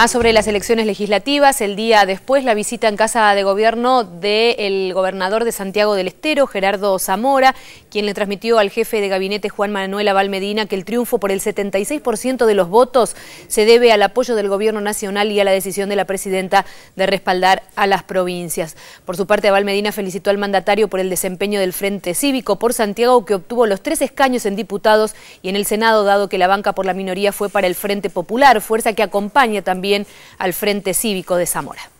Más sobre las elecciones legislativas, el día después la visita en casa de gobierno del gobernador de Santiago del Estero, Gerardo Zamora, quien le transmitió al jefe de gabinete Juan Manuel Abal Medina que el triunfo por el 76% de los votos se debe al apoyo del gobierno nacional y a la decisión de la presidenta de respaldar a las provincias. Por su parte, Abal Medina felicitó al mandatario por el desempeño del Frente Cívico por Santiago, que obtuvo los tres escaños en diputados y en el Senado, dado que la banca por la minoría fue para el Frente Popular, fuerza que acompaña también al Frente Cívico de Zamora.